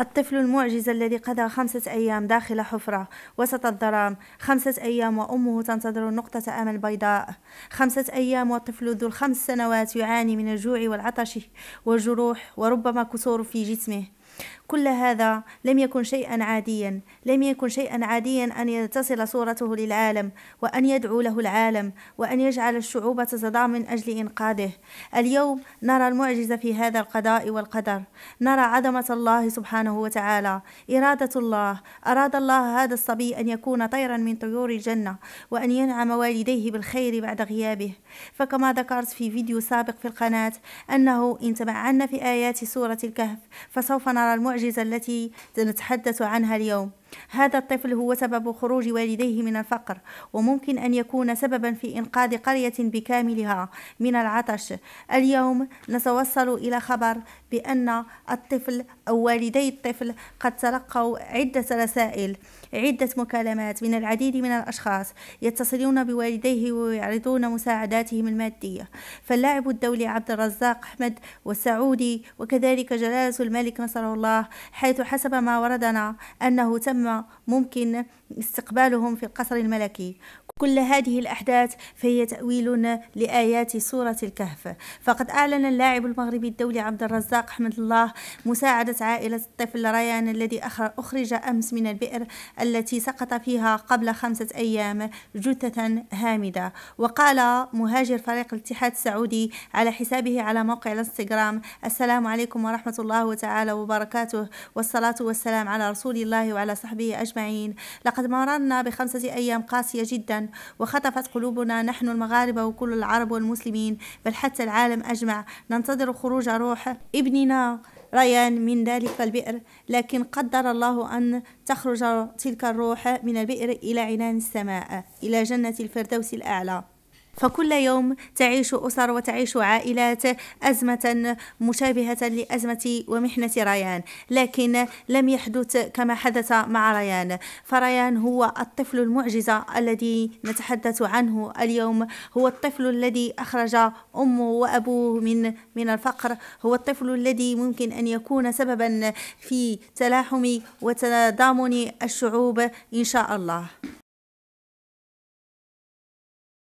الطفل المعجز الذي قضى خمسة أيام داخل حفرة وسط الظلام خمسة أيام وأمه تنتظر نقطة أمل بيضاء خمسة أيام والطفل ذو الخمس سنوات يعاني من الجوع والعطش والجروح وربما كسور في جسمه كل هذا لم يكن شيئا عاديا لم يكن شيئا عاديا أن يتصل صورته للعالم وأن يدعو له العالم وأن يجعل الشعوب تتضع من أجل إنقاذه اليوم نرى المعجزة في هذا القضاء والقدر نرى عظمة الله سبحانه وتعالى إرادة الله أراد الله هذا الصبي أن يكون طيرا من طيور الجنة وأن ينعم والديه بالخير بعد غيابه فكما ذكرت في فيديو سابق في القناة أنه إن تمعنا في آيات سورة الكهف فسوف نرى المعجزة المعجزة التي سنتحدث عنها اليوم هذا الطفل هو سبب خروج والديه من الفقر وممكن أن يكون سببا في إنقاذ قرية بكاملها من العطش اليوم نتوصل إلى خبر بأن الطفل أو والدي الطفل قد تلقوا عدة رسائل عدة مكالمات من العديد من الأشخاص يتصلون بوالديه ويعرضون مساعداتهم المادية فاللاعب الدولي عبد الرزاق أحمد والسعودي وكذلك جلالة الملك نصره الله حيث حسب ما وردنا أنه تم تم ممكن استقبالهم في القصر الملكي كل هذه الأحداث فهي تأويل لآيات سورة الكهف فقد أعلن اللاعب المغربي الدولي عبد الرزاق أحمد الله مساعدة عائلة الطفل ريان الذي أخرج أمس من البئر التي سقط فيها قبل خمسة أيام جثة هامدة وقال مهاجر فريق الاتحاد السعودي على حسابه على موقع الانستغرام السلام عليكم ورحمة الله تعالى وبركاته والصلاة والسلام على رسول الله وعلى صحبه وصحبه أجمعين لقد مررنا بخمسة أيام قاسية جدا وخطفت قلوبنا نحن المغاربة وكل العرب والمسلمين بل حتى العالم أجمع ننتظر خروج روح ابننا ريان من ذلك البئر لكن قدر الله أن تخرج تلك الروح من البئر إلى عنان السماء إلى جنة الفردوس الأعلى فكل يوم تعيش أسر وتعيش عائلات أزمة مشابهة لأزمة ومحنة ريان لكن لم يحدث كما حدث مع ريان فريان هو الطفل المعجزة الذي نتحدث عنه اليوم هو الطفل الذي أخرج أمه وأبوه من من الفقر هو الطفل الذي ممكن أن يكون سببا في تلاحم وتضامن الشعوب إن شاء الله